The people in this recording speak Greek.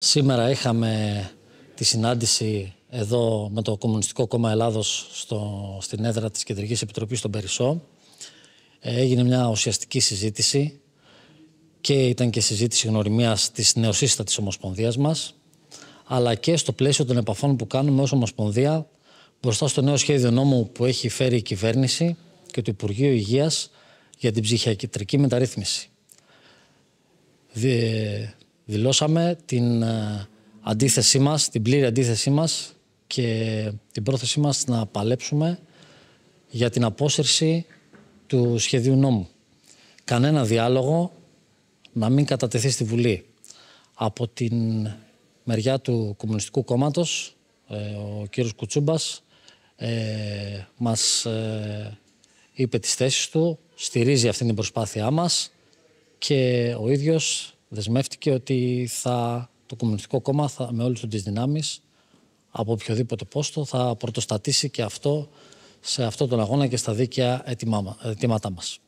Σήμερα είχαμε τη συνάντηση εδώ με το Κομμουνιστικό Κόμμα Ελλάδος στο, στην έδρα της Κεντρικής Επιτροπής στον Περισσό. Ε, έγινε μια ουσιαστική συζήτηση και ήταν και συζήτηση γνωριμίας της νεοσύστατης Ομοσπονδίας μας αλλά και στο πλαίσιο των επαφών που κάνουμε ως Ομοσπονδία μπροστά στο νέο σχέδιο νόμου που έχει φέρει η κυβέρνηση και το Υπουργείο Υγείας για την ψυχιακητρική μεταρρύθμιση. Δηλώσαμε την ε, αντίθεσή μας, την πλήρη αντίθεσή μας και την πρόθεσή μας να παλέψουμε για την απόσυρση του σχεδίου νόμου. Κανένα διάλογο να μην κατατεθεί στη Βουλή. Από την μεριά του Κομμουνιστικού Κόμματος, ε, ο κύριος Κουτσούμπας ε, μας είπε τις θέσεις του, στηρίζει αυτή την προσπάθειά μας και ο ίδιος δεσμεύτηκε ότι θα, το Κομμουνιστικό Κόμμα θα, με όλες τις δυνάμεις από οποιοδήποτε πόστο θα πρωτοστατήσει και αυτό σε αυτόν τον αγώνα και στα δίκαια αιτήματά μας.